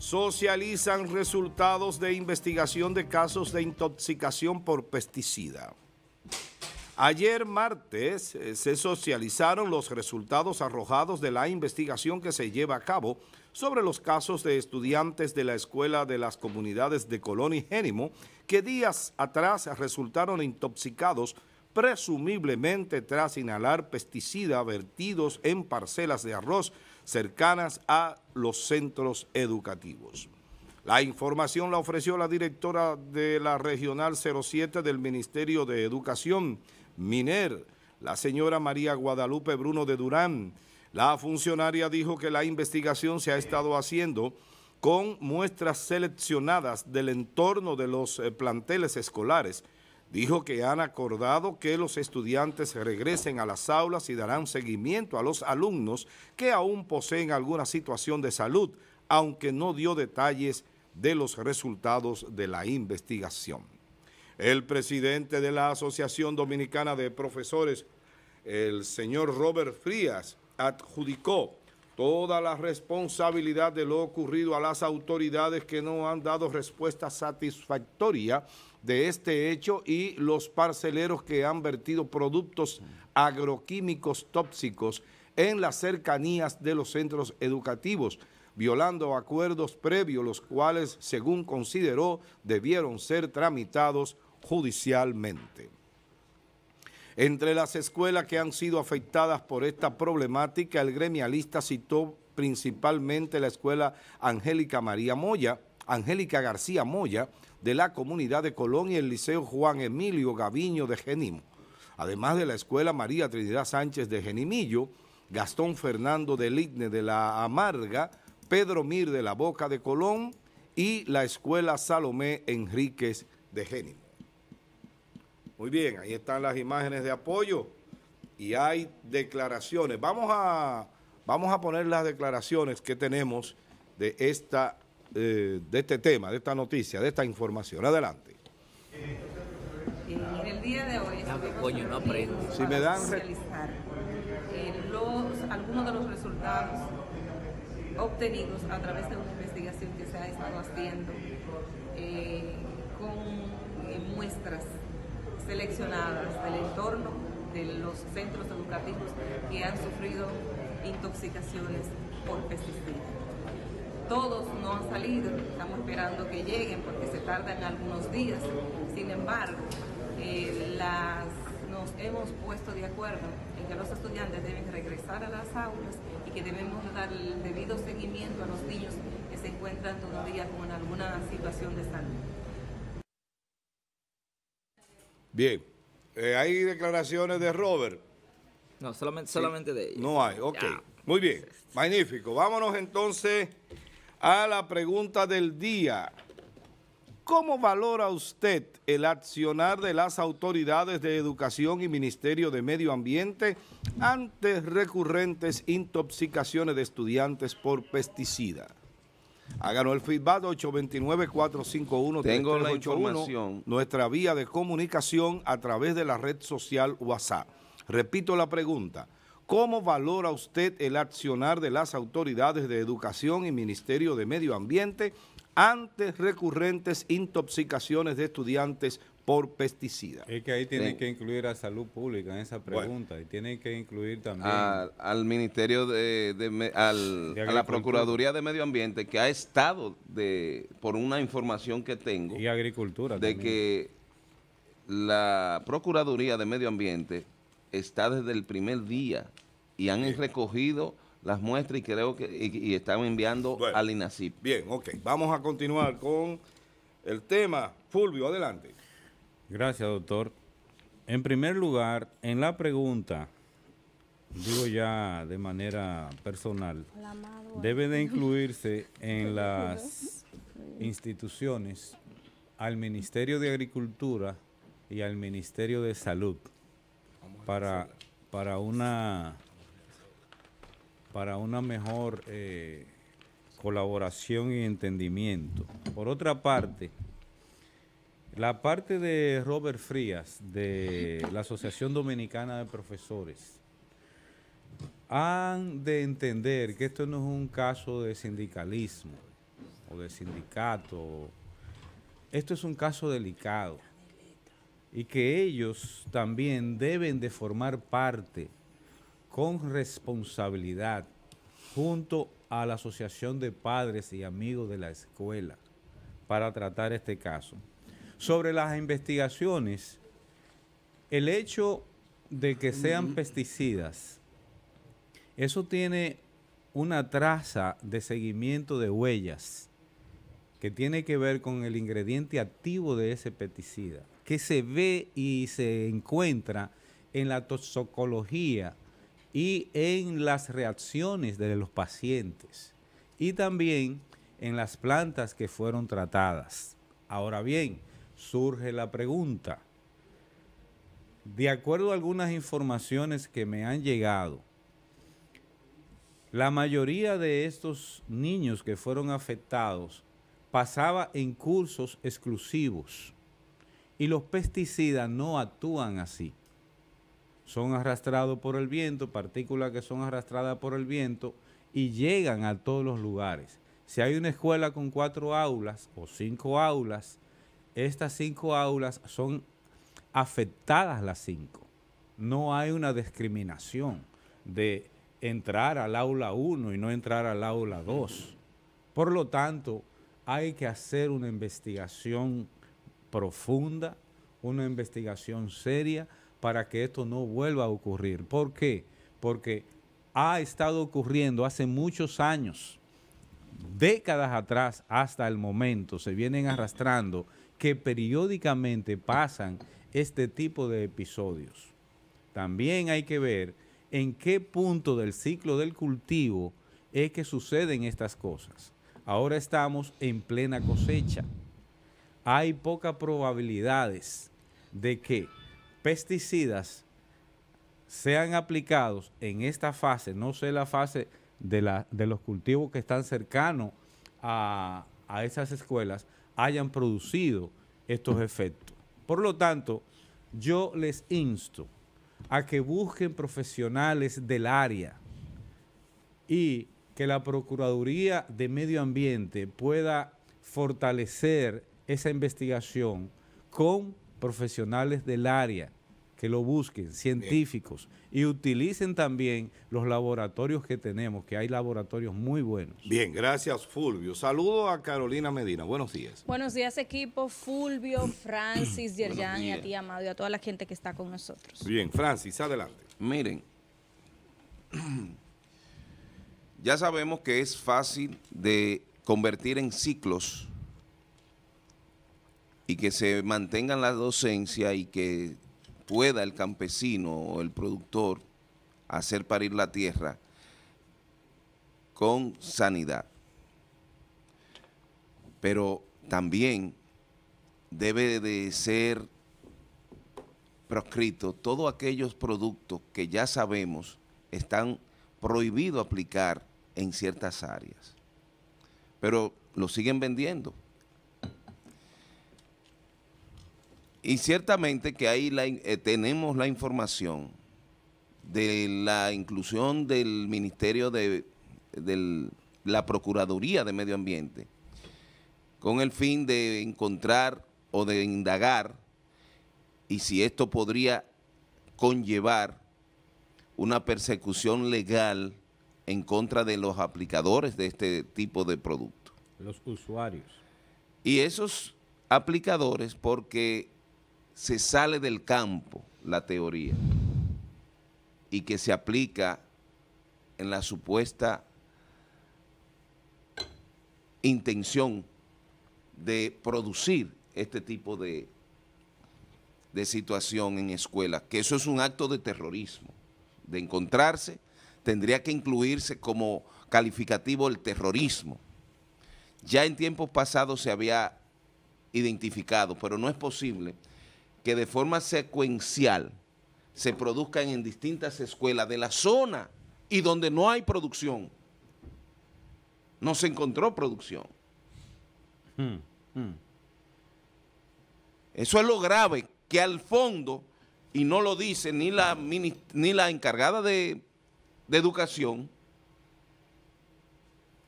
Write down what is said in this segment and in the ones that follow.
socializan resultados de investigación de casos de intoxicación por pesticida. Ayer martes eh, se socializaron los resultados arrojados de la investigación que se lleva a cabo sobre los casos de estudiantes de la Escuela de las Comunidades de Colón y Génimo que días atrás resultaron intoxicados presumiblemente tras inhalar pesticida vertidos en parcelas de arroz cercanas a los centros educativos. La información la ofreció la directora de la Regional 07 del Ministerio de Educación, Miner, la señora María Guadalupe Bruno de Durán. La funcionaria dijo que la investigación se ha estado haciendo con muestras seleccionadas del entorno de los eh, planteles escolares, Dijo que han acordado que los estudiantes regresen a las aulas y darán seguimiento a los alumnos que aún poseen alguna situación de salud, aunque no dio detalles de los resultados de la investigación. El presidente de la Asociación Dominicana de Profesores, el señor Robert Frías, adjudicó toda la responsabilidad de lo ocurrido a las autoridades que no han dado respuesta satisfactoria de este hecho y los parceleros que han vertido productos agroquímicos tóxicos en las cercanías de los centros educativos, violando acuerdos previos, los cuales, según consideró, debieron ser tramitados judicialmente. Entre las escuelas que han sido afectadas por esta problemática, el gremialista citó principalmente la escuela Angélica María Moya, Angélica García Moya, de la comunidad de Colón y el Liceo Juan Emilio Gaviño de Genimo, además de la Escuela María Trinidad Sánchez de Genimillo, Gastón Fernando de Ligne de la Amarga, Pedro Mir de la Boca de Colón y la Escuela Salomé Enríquez de Génimo. Muy bien, ahí están las imágenes de apoyo y hay declaraciones. Vamos a, vamos a poner las declaraciones que tenemos de esta eh, de este tema, de esta noticia, de esta información. Adelante. Eh, en el día de hoy, coño, Si me dan eh, algunos de los resultados obtenidos a través de una investigación que se ha estado haciendo con muestras seleccionadas del entorno de los centros educativos que han sufrido intoxicaciones por pesticidas. Todos no han salido, estamos esperando que lleguen porque se tardan algunos días. Sin embargo, eh, nos hemos puesto de acuerdo en que los estudiantes deben regresar a las aulas y que debemos dar el debido seguimiento a los niños que se encuentran todavía con alguna situación de salud. Bien, eh, hay declaraciones de Robert. No, solamente, de él. No hay, ok. Muy bien, magnífico. Vámonos entonces a la pregunta del día. ¿Cómo valora usted el accionar de las autoridades de Educación y Ministerio de Medio Ambiente ante recurrentes intoxicaciones de estudiantes por pesticida? Háganos el feedback 829 451 Tengo la información. Nuestra vía de comunicación a través de la red social WhatsApp. Repito la pregunta. ¿Cómo valora usted el accionar de las autoridades de educación y Ministerio de Medio Ambiente ante recurrentes intoxicaciones de estudiantes por pesticidas? Es que ahí tiene que incluir a salud pública en esa pregunta y tiene que incluir también al Ministerio de, a la Procuraduría de Medio Ambiente que ha estado de por una información que tengo y agricultura de que la Procuraduría de Medio Ambiente está desde el primer día y han recogido las muestras y creo que y, están enviando al INACIP. Bien, ok. Vamos a continuar con el tema. Fulvio, adelante. Gracias, doctor. En primer lugar, en la pregunta, digo ya de manera personal, debe de incluirse en las instituciones al Ministerio de Agricultura y al Ministerio de Salud para, para una para una mejor eh, colaboración y entendimiento. Por otra parte, la parte de Robert Frías, de la Asociación Dominicana de Profesores, han de entender que esto no es un caso de sindicalismo o de sindicato. Esto es un caso delicado y que ellos también deben de formar parte con responsabilidad junto a la Asociación de Padres y Amigos de la Escuela para tratar este caso. Sobre las investigaciones, el hecho de que sean pesticidas, eso tiene una traza de seguimiento de huellas que tiene que ver con el ingrediente activo de ese pesticida, que se ve y se encuentra en la toxicología y en las reacciones de los pacientes y también en las plantas que fueron tratadas. Ahora bien, surge la pregunta, de acuerdo a algunas informaciones que me han llegado, la mayoría de estos niños que fueron afectados pasaba en cursos exclusivos y los pesticidas no actúan así son arrastrados por el viento, partículas que son arrastradas por el viento y llegan a todos los lugares. Si hay una escuela con cuatro aulas o cinco aulas, estas cinco aulas son afectadas las cinco. No hay una discriminación de entrar al aula 1 y no entrar al aula 2. Por lo tanto, hay que hacer una investigación profunda, una investigación seria para que esto no vuelva a ocurrir. ¿Por qué? Porque ha estado ocurriendo hace muchos años, décadas atrás hasta el momento, se vienen arrastrando que periódicamente pasan este tipo de episodios. También hay que ver en qué punto del ciclo del cultivo es que suceden estas cosas. Ahora estamos en plena cosecha. Hay pocas probabilidades de que pesticidas sean aplicados en esta fase, no sé la fase de, los cultivos que están cercanos a, a esas escuelas, hayan producido estos efectos. Por lo tanto, yo les insto a que busquen profesionales del área y que la Procuraduría de Medio Ambiente pueda fortalecer esa investigación con profesionales del área que lo busquen, científicos, y utilicen también los laboratorios que tenemos, que hay laboratorios muy buenos. Bien, gracias Fulvio. Saludo a Carolina Medina, buenos días. Buenos días equipo, Fulvio, Francis, Yerjan y a ti, Amado, y a toda la gente que está con nosotros. Bien, Francis, adelante. Miren, ya sabemos que es fácil de convertir en ciclos y que se mantenga la docencia y que pueda el campesino o el productor hacer parir la tierra con sanidad. Pero también debe de ser proscrito todos aquellos productos que ya sabemos están prohibidos aplicar en ciertas áreas. Pero lo siguen vendiendo. Y ciertamente que ahí eh, tenemos la información de la inclusión del Ministerio de la Procuraduría de Medio Ambiente con el fin de encontrar o de indagar y si esto podría conllevar una persecución legal en contra de los aplicadores de este tipo de producto. Los usuarios. Y esos aplicadores, porque se sale del campo la teoría y que se aplica en la supuesta intención de producir este tipo de, de situación en escuelas, que eso es un acto de terrorismo, de encontrarse, tendría que incluirse como calificativo el terrorismo. Ya en tiempos pasados se había identificado, pero no es posible que de forma secuencial se produzcan en distintas escuelas de la zona y donde no hay producción. No se encontró producción. Hmm, hmm. Eso es lo grave, que al fondo, y no lo dice ni la, ni la encargada de, educación,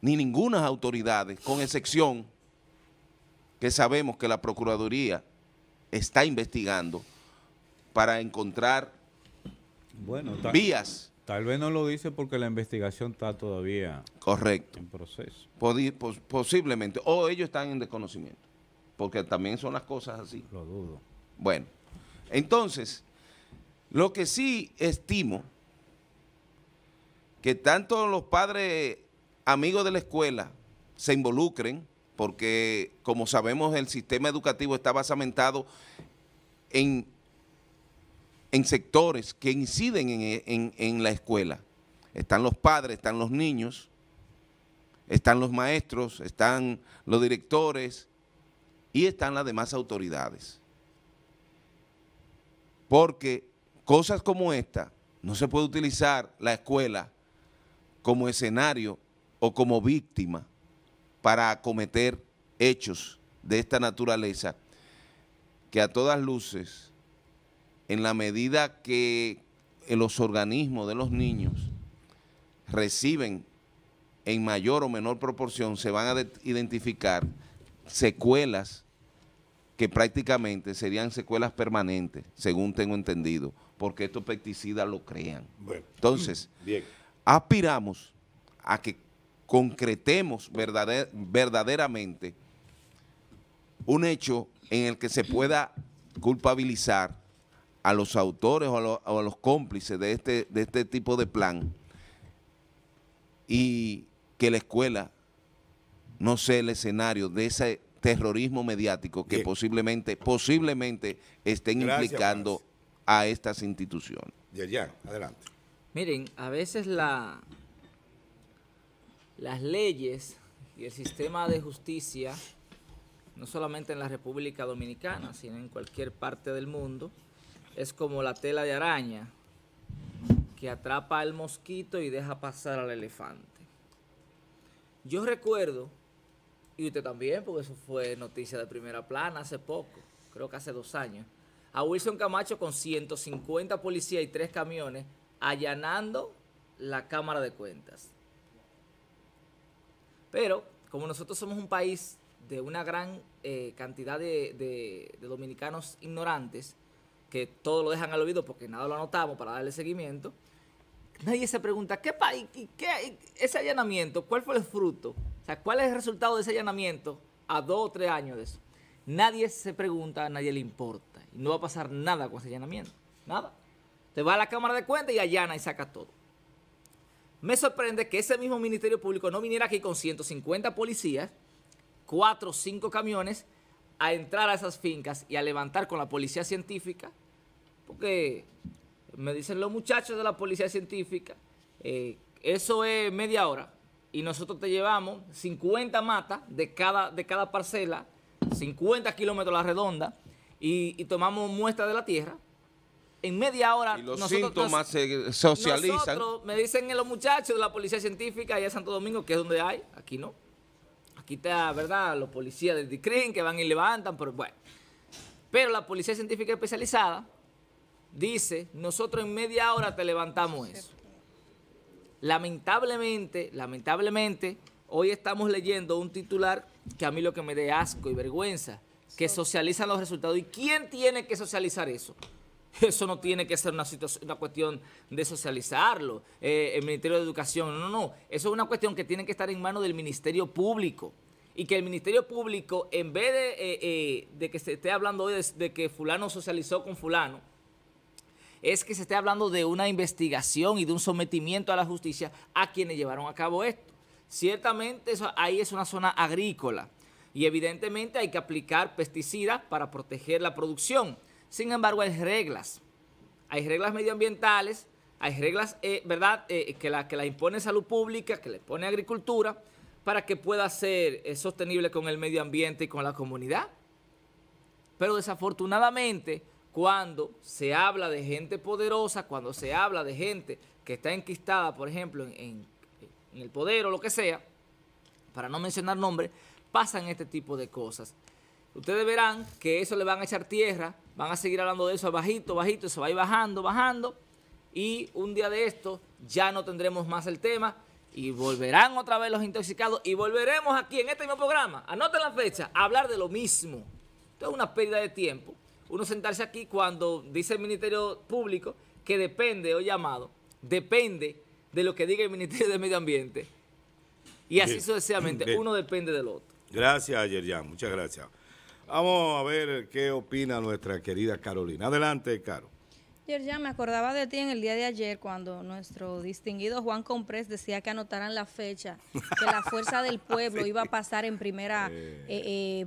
ni ninguna autoridad, con excepción que sabemos que la Procuraduría está investigando para encontrar bueno, vías. Tal vez no lo dice porque la investigación está todavía Correcto. en proceso. posiblemente. O ellos están en desconocimiento. Porque también son las cosas así. Lo dudo. Bueno, entonces, lo que sí estimo que tanto los padres amigos de la escuela se involucren porque como sabemos el sistema educativo está basamentado en, sectores que inciden en, en la escuela. Están los padres, están los niños, están los maestros, están los directores y están las demás autoridades. Porque cosas como esta, no se puede utilizar la escuela como escenario o como víctima para acometer hechos de esta naturaleza que a todas luces, en la medida que los organismos de los niños reciben en mayor o menor proporción, se van a identificar secuelas que prácticamente serían secuelas permanentes, según tengo entendido, porque estos pesticidas lo crean. Entonces, aspiramos a que concretemos verdaderamente un hecho en el que se pueda culpabilizar a los autores o a los, cómplices de este, este tipo de plan y que la escuela no sea el escenario de ese terrorismo mediático que posiblemente posiblemente estén implicando a estas instituciones. ya adelante. Miren, a veces la, las leyes y el sistema de justicia, no solamente en la República Dominicana, sino en cualquier parte del mundo, es como la tela de araña que atrapa al mosquito y deja pasar al elefante. Yo recuerdo, y usted también, porque eso fue noticia de primera plana hace poco, creo que hace dos años, a Wilson Camacho con 150 policías y tres camiones allanando la Cámara de Cuentas. Pero como nosotros somos un país de una gran eh, cantidad de, dominicanos ignorantes, que todo lo dejan al oído porque nada lo anotamos para darle seguimiento, nadie se pregunta, ¿qué país, ese allanamiento, cuál fue el fruto? O sea, ¿cuál es el resultado de ese allanamiento a dos o tres años de eso? Nadie se pregunta, a nadie le importa. no va a pasar nada con ese allanamiento. Nada. Te va a la Cámara de Cuentas y allana y saca todo. Me sorprende que ese mismo Ministerio Público no viniera aquí con 150 policías, 4 o 5 camiones, a entrar a esas fincas y a levantar con la policía científica, porque me dicen los muchachos de la policía científica, eh, eso es media hora, y nosotros te llevamos 50 matas de cada, de cada parcela, 50 kilómetros a la redonda, y, y tomamos muestra de la tierra, en media hora. los nosotros, síntomas se socializan. Nosotros, me dicen los muchachos de la policía científica allá en Santo Domingo, que es donde hay, aquí no. Aquí está, ¿verdad? Los policías del DICRIN que van y levantan, pero bueno. Pero la policía científica especializada dice, nosotros en media hora te levantamos eso. Lamentablemente, lamentablemente, hoy estamos leyendo un titular que a mí lo que me dé asco y vergüenza, que socializan los resultados. ¿Y quién tiene que socializar eso? Eso no tiene que ser una, una cuestión de socializarlo, eh, el Ministerio de Educación, no, no, eso es una cuestión que tiene que estar en manos del Ministerio Público y que el Ministerio Público, en vez de, eh, eh, que se esté hablando hoy de, que fulano socializó con fulano, es que se esté hablando de una investigación y de un sometimiento a la justicia a quienes llevaron a cabo esto. Ciertamente ahí es una zona agrícola y evidentemente hay que aplicar pesticidas para proteger la producción. Sin embargo, hay reglas. Hay reglas medioambientales, hay reglas, eh, ¿verdad?, eh, eh, que, la, que impone salud pública, que le pone agricultura, para que pueda ser sostenible con el medio ambiente y con la comunidad. Pero desafortunadamente, cuando se habla de gente poderosa, cuando se habla de gente que está enquistada, por ejemplo, en el poder o lo que sea, para no mencionar nombres, pasan este tipo de cosas. Ustedes verán que eso le van a echar tierra, van a seguir hablando de eso bajito, bajito, eso va a ir bajando, bajando. Y un día de esto ya no tendremos más el tema y volverán otra vez los intoxicados y volveremos aquí en este mismo programa, anoten la fecha, a hablar de lo mismo. Esto es una pérdida de tiempo. Uno sentarse aquí cuando dice el Ministerio Público que depende, o llamado, depende de lo que diga el Ministerio de Medio Ambiente. Y así sucesivamente, uno depende del otro. Gracias, Yerian, muchas gracias. Vamos a ver qué opina nuestra querida Carolina. Adelante, Caro. Ya me acordaba de ti en el día de ayer cuando nuestro distinguido Juan Comprés decía que anotaran la fecha, que la fuerza del pueblo iba a pasar en primera, eh, eh,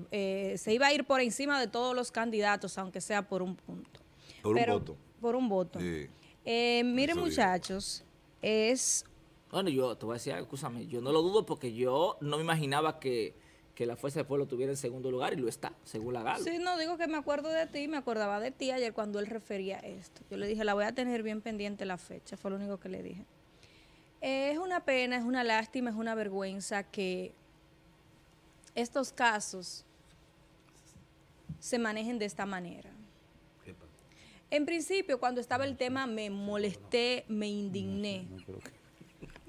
eh, se iba a ir por encima de todos los candidatos, aunque sea por un punto. Por un voto. Por un voto. miren muchachos, es... Bueno, yo te voy a decir, escúchame, yo no lo dudo porque yo no me imaginaba que que la Fuerza del Pueblo tuviera en segundo lugar y lo está, según la gala. Sí, no, digo que me acuerdo de ti, me acordaba de ti ayer cuando él refería esto. Yo le dije, la voy a tener bien pendiente la fecha, fue lo único que le dije. es una pena, es una lástima, es una vergüenza que estos casos se manejen de esta manera. En principio, cuando estaba el tema, me molesté, me indigné,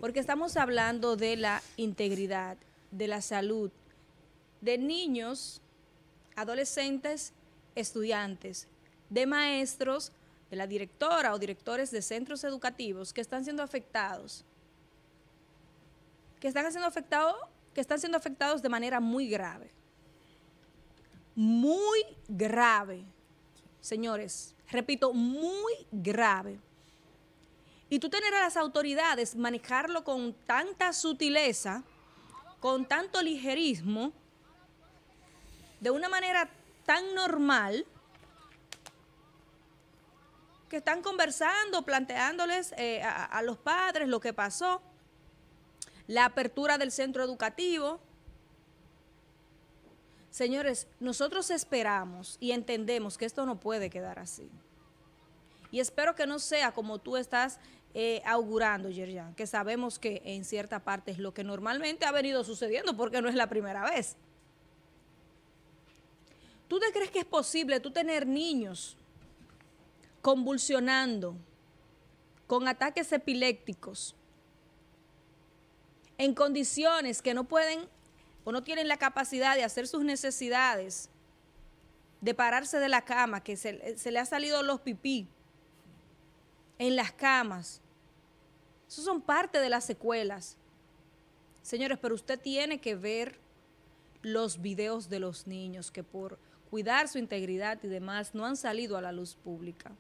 porque estamos hablando de la integridad, de la salud, de niños, adolescentes, estudiantes, de maestros, de la directora o directores de centros educativos que están siendo afectados, que están siendo afectados, que están siendo afectados de manera muy grave. Muy grave, señores, repito, muy grave. Y tú tener a las autoridades manejarlo con tanta sutileza, con tanto ligerismo, de una manera tan normal que están conversando, planteándoles eh, a, los padres lo que pasó, la apertura del centro educativo. Señores, nosotros esperamos y entendemos que esto no puede quedar así. Y espero que no sea como tú estás eh, augurando, Yerjan, que sabemos que en cierta parte es lo que normalmente ha venido sucediendo porque no es la primera vez. ¿Tú te crees que es posible tú tener niños convulsionando con ataques epilépticos en condiciones que no pueden o no tienen la capacidad de hacer sus necesidades, de pararse de la cama, que se, le ha salido los pipí en las camas? Eso son parte de las secuelas. Señores, pero usted tiene que ver los videos de los niños que por cuidar su integridad y demás, no han salido a la luz pública.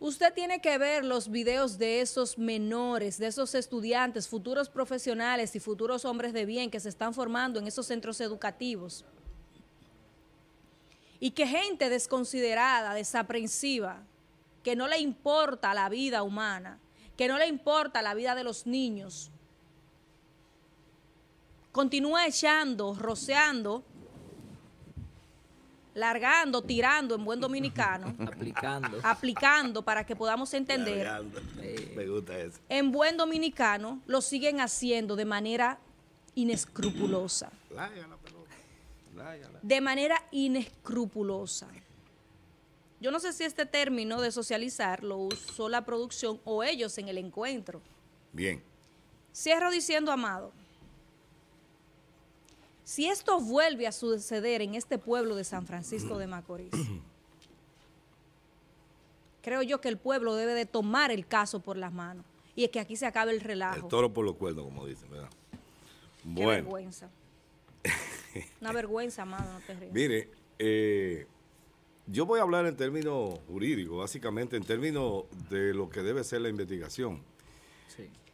Usted tiene que ver los videos de esos menores, de esos estudiantes, futuros profesionales y futuros hombres de bien que se están formando en esos centros educativos. Y que gente desconsiderada, desaprensiva, que no le importa la vida humana, que no le importa la vida de los niños, continúa echando, roceando largando, tirando en buen dominicano. aplicando. Aplicando para que podamos entender. Me gusta eso. En buen dominicano lo siguen haciendo de manera inescrupulosa. de manera inescrupulosa. Yo no sé si este término de socializar lo usó la producción o ellos en el encuentro. Bien. Cierro diciendo, Amado, si esto vuelve a suceder en este pueblo de San Francisco de Macorís, creo yo que el pueblo debe de tomar el caso por las manos. Y es que aquí se acaba el relajo. El toro por los cuernos, como dicen, ¿verdad? Bueno. Qué vergüenza. Una vergüenza, amado, Mire, eh, yo voy a hablar en términos jurídicos, básicamente en términos de lo que debe ser la investigación.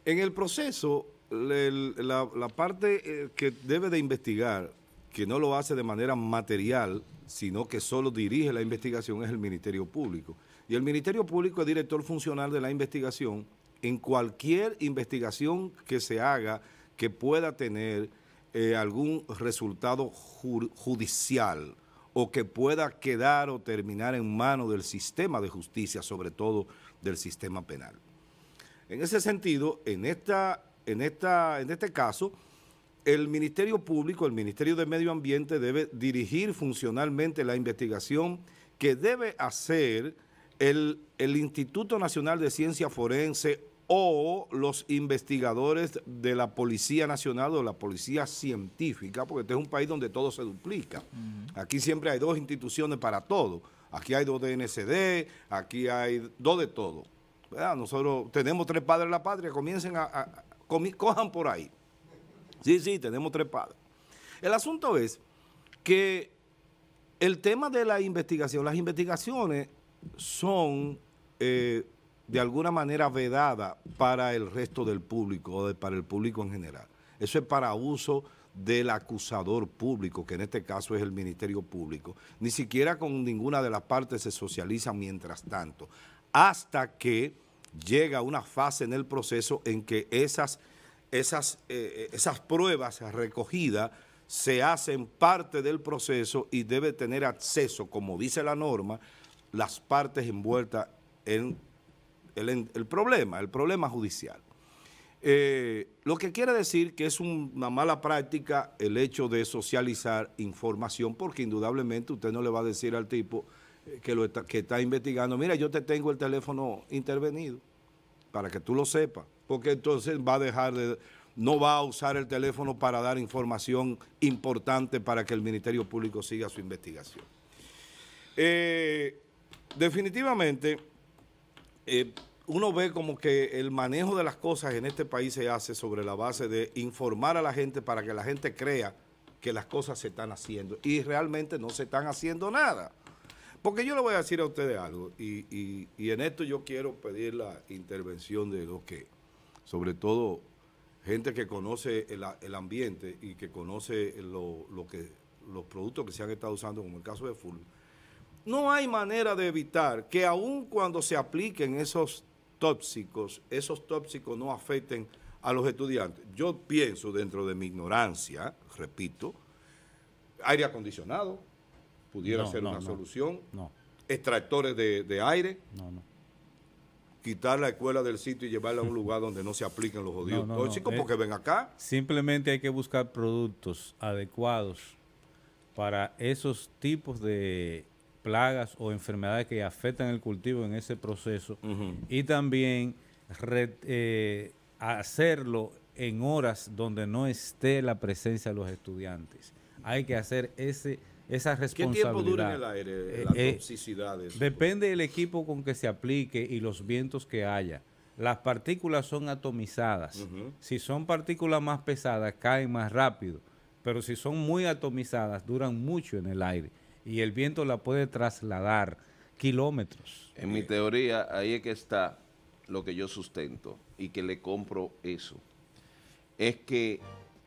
En el proceso, la, parte eh, que debe de investigar, que no lo hace de manera material, sino que solo dirige la investigación, es el Ministerio Público. Y el Ministerio Público es director funcional de la investigación en cualquier investigación que se haga que pueda tener eh, algún resultado judicial o que pueda quedar o terminar en manos del sistema de justicia, sobre todo del sistema penal. En ese sentido, en esta en, esta, en este caso, el Ministerio Público, el Ministerio de Medio Ambiente debe dirigir funcionalmente la investigación que debe hacer el, el Instituto Nacional de Ciencia Forense o los investigadores de la Policía Nacional o la Policía Científica, porque este es un país donde todo se duplica. Aquí siempre hay dos instituciones para todo. Aquí hay dos de NCD, aquí hay dos de todo. Nosotros tenemos tres padres de la patria, comiencen a, cojan por ahí. Sí, sí, tenemos tres padres. El asunto es que el tema de la investigación, las investigaciones son eh, de alguna manera vedadas para el resto del público o para el público en general. Eso es para uso del acusador público, que en este caso es el Ministerio Público. Ni siquiera con ninguna de las partes se socializa mientras tanto, hasta que llega una fase en el proceso en que esas, eh, eh, esas, pruebas recogidas se hacen parte del proceso y debe tener acceso, como dice la norma, las partes envueltas en el, problema, el problema judicial. Eh, lo que quiere decir que es una mala práctica el hecho de socializar información, porque indudablemente usted no le va a decir al tipo que, lo está, que está investigando, mira, yo te tengo el teléfono intervenido, para que tú lo sepas, porque entonces va a dejar de, no va a usar el teléfono para dar información importante para que el Ministerio Público siga su investigación. Eh, definitivamente, eh, uno ve como que el manejo de las cosas en este país se hace sobre la base de informar a la gente para que la gente crea que las cosas se están haciendo y realmente no se están haciendo nada. Porque yo le voy a decir a ustedes algo, y, en esto yo quiero pedir la intervención de los que, sobre todo gente que conoce el, ambiente y que conoce lo, que, los productos que se han estado usando, como el caso de Full, no hay manera de evitar que aun cuando se apliquen esos tóxicos, esos tóxicos no afecten a los estudiantes. Yo pienso, dentro de mi ignorancia, repito, aire acondicionado, pudiera ser una no, solución. Extractores de, de aire. Quitar la escuela del sitio y llevarla a un lugar donde no se apliquen los odios tóxicos, eh, porque ven acá. Simplemente hay que buscar productos adecuados para esos tipos de plagas o enfermedades que afectan el cultivo en ese proceso y también eh, hacerlo en horas donde no esté la presencia de los estudiantes. Hay que hacer ese esa ¿Qué tiempo dura en el aire eh, eh, Depende del equipo con que se aplique y los vientos que haya. Las partículas son atomizadas. Si son partículas más pesadas, caen más rápido. Pero si son muy atomizadas, duran mucho en el aire. Y el viento la puede trasladar kilómetros. En mi teoría, ahí es que está lo que yo sustento y que le compro eso. Es que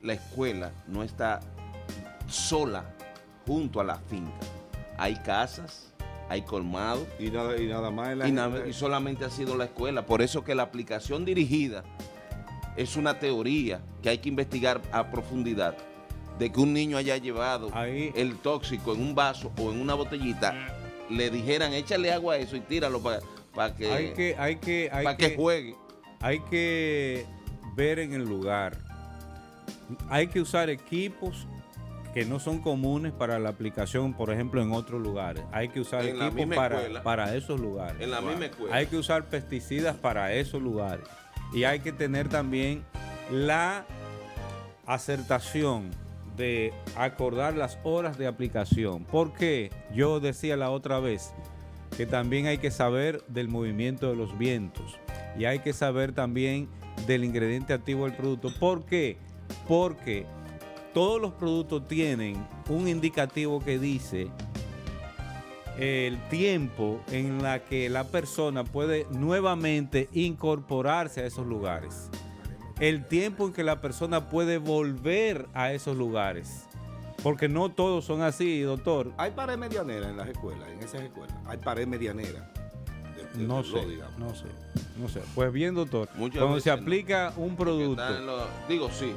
la escuela no está sola junto a la finca. Hay casas, hay colmados. Y nada, y nada más. La y, solamente ha sido la escuela. Por eso que la aplicación dirigida es una teoría que hay que investigar a profundidad de que un niño haya llevado el tóxico en un vaso o en una botellita, le dijeran échale agua a eso y tíralo para que, hay que, juegue. Hay que ver en el lugar. Hay que usar equipos que no son comunes para la aplicación, por ejemplo, en otros lugares. Hay que usar equipos para, esos lugares. En la Hay que usar pesticidas para esos lugares. Y hay que tener también la acertación de acordar las horas de aplicación. Porque yo decía la otra vez que también hay que saber del movimiento de los vientos y hay que saber también del ingrediente activo del producto. ¿Por qué? Porque todos los productos tienen un indicativo que dice el tiempo en la que la persona puede nuevamente incorporarse a esos lugares. El tiempo en que la persona puede volver a esos lugares. Porque no todos son así, doctor. Hay pared medianera en las escuelas, en esas escuelas. Hay pared medianera no sé, No sé, no sé. Pues bien, doctor, cuando se aplica un producto... digo, sí,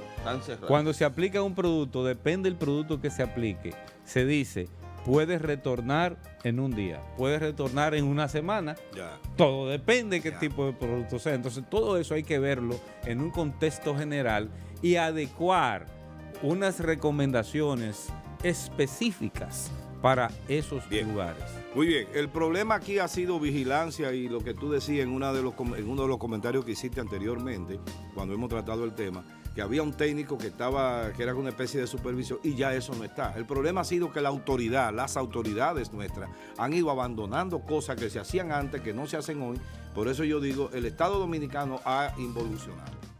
Cuando se aplica un producto, depende del producto que se aplique, se dice, puedes retornar en un día, puedes retornar en una semana, todo depende de qué tipo de producto sea. Entonces, todo eso hay que verlo en un contexto general y adecuar unas recomendaciones específicas para esos lugares. Muy bien, el problema aquí ha sido vigilancia y lo que tú decías en, una de los, en uno de los comentarios que hiciste anteriormente, cuando hemos tratado el tema, que había un técnico que estaba, que era una especie de supervisión y ya eso no está. El problema ha sido que la autoridad, las autoridades nuestras, han ido abandonando cosas que se hacían antes, que no se hacen hoy. Por eso yo digo, el Estado Dominicano ha involucionado.